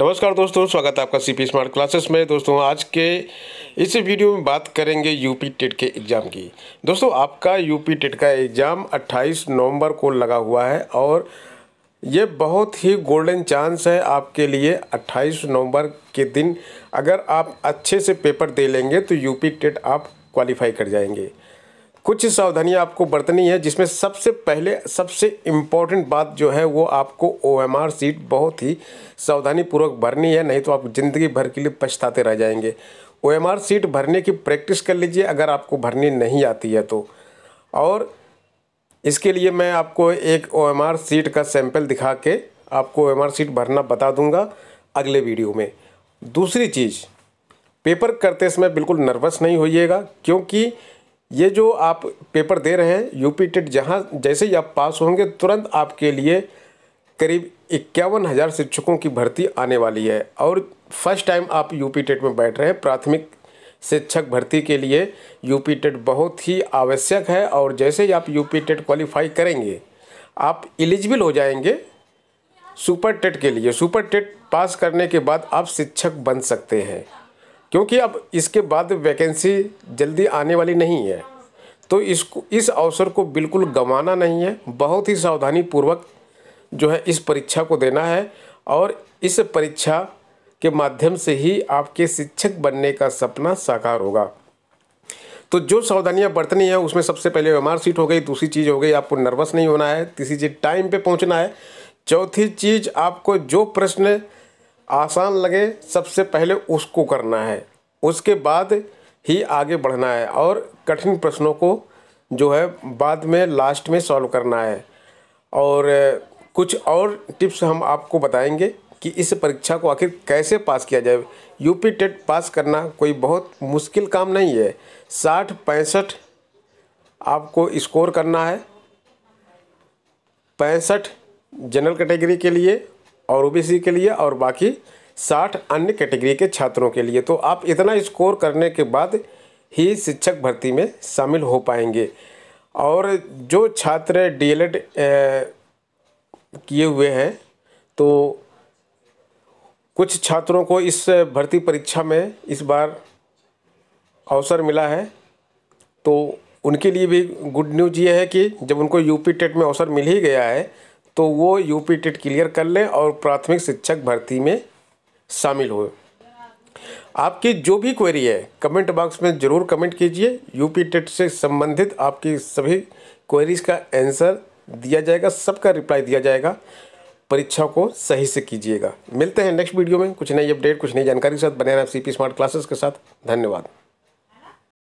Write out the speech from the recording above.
नमस्कार दोस्तों स्वागत है आपका सी पी स्मार्ट क्लासेस में दोस्तों आज के इस वीडियो में बात करेंगे यूपी टेट के एग्ज़ाम की दोस्तों आपका यूपी टेट का एग्ज़ाम 28 नवंबर को लगा हुआ है और ये बहुत ही गोल्डन चांस है आपके लिए 28 नवंबर के दिन अगर आप अच्छे से पेपर दे लेंगे तो यूपी टेट आप क्वालिफाई कर जाएंगे कुछ सावधानियां आपको बरतनी है जिसमें सबसे पहले सबसे इम्पॉर्टेंट बात जो है वो आपको ओ एम आर सीट बहुत ही सावधानीपूर्वक भरनी है नहीं तो आप ज़िंदगी भर के लिए पछताते रह जाएंगे ओ एम आर सीट भरने की प्रैक्टिस कर लीजिए अगर आपको भरनी नहीं आती है तो और इसके लिए मैं आपको एक ओ एम आर सीट का सैंपल दिखा के आपको ओ एम आर सीट भरना बता दूँगा अगले वीडियो में दूसरी चीज़ पेपर करते समय बिल्कुल नर्वस नहीं होइएगा क्योंकि ये जो आप पेपर दे रहे हैं यूपी टेट जहाँ जैसे ही आप पास होंगे तुरंत आपके लिए करीब इक्यावन हज़ार शिक्षकों की भर्ती आने वाली है और फर्स्ट टाइम आप यूपी टेट में बैठ रहे हैं प्राथमिक शिक्षक भर्ती के लिए यूपी टेट बहुत ही आवश्यक है और जैसे ही आप यूपी टेट क्वालिफाई करेंगे आप एलिजिबल हो जाएंगे सुपर टेट के लिए सुपर टेट पास करने के बाद आप शिक्षक बन सकते हैं क्योंकि अब इसके बाद वैकेंसी जल्दी आने वाली नहीं है तो इसको इस अवसर को बिल्कुल गंवाना नहीं है बहुत ही सावधानी पूर्वक जो है इस परीक्षा को देना है और इस परीक्षा के माध्यम से ही आपके शिक्षक बनने का सपना साकार होगा तो जो सावधानियां बरतनी है उसमें सबसे पहले एम सीट हो गई दूसरी चीज़ हो गई आपको नर्वस नहीं होना है तीसरी चीज़ टाइम पे पहुंचना है चौथी चीज़ आपको जो प्रश्न आसान लगे सबसे पहले उसको करना है उसके बाद ही आगे बढ़ना है और कठिन प्रश्नों को जो है बाद में लास्ट में सॉल्व करना है और कुछ और टिप्स हम आपको बताएंगे कि इस परीक्षा को आखिर कैसे पास किया जाए यूपी टेट पास करना कोई बहुत मुश्किल काम नहीं है साठ पैंसठ आपको स्कोर करना है पैंसठ जनरल कैटेगरी के लिए और ओबीसी के लिए और बाकी साठ अन्य कैटेगरी के छात्रों के लिए तो आप इतना स्कोर करने के बाद ही शिक्षक भर्ती में शामिल हो पाएंगे और जो छात्र डीएलएड किए हुए हैं तो कुछ छात्रों को इस भर्ती परीक्षा में इस बार अवसर मिला है तो उनके लिए भी गुड न्यूज ये है कि जब उनको यूपी टेट e में अवसर मिल ही गया है तो वो यूपी टेट क्लियर कर लें और प्राथमिक शिक्षक भर्ती में शामिल हो आपकी जो भी क्वेरी है कमेंट बॉक्स में ज़रूर कमेंट कीजिए यूपी टेट से संबंधित आपकी सभी क्वेरीज का आंसर दिया जाएगा सबका रिप्लाई दिया जाएगा परीक्षा को सही से कीजिएगा मिलते हैं नेक्स्ट वीडियो में कुछ नई अपडेट कुछ नई जानकारी के साथ बने रहें सी पी स्मार्ट क्लासेस के साथ धन्यवाद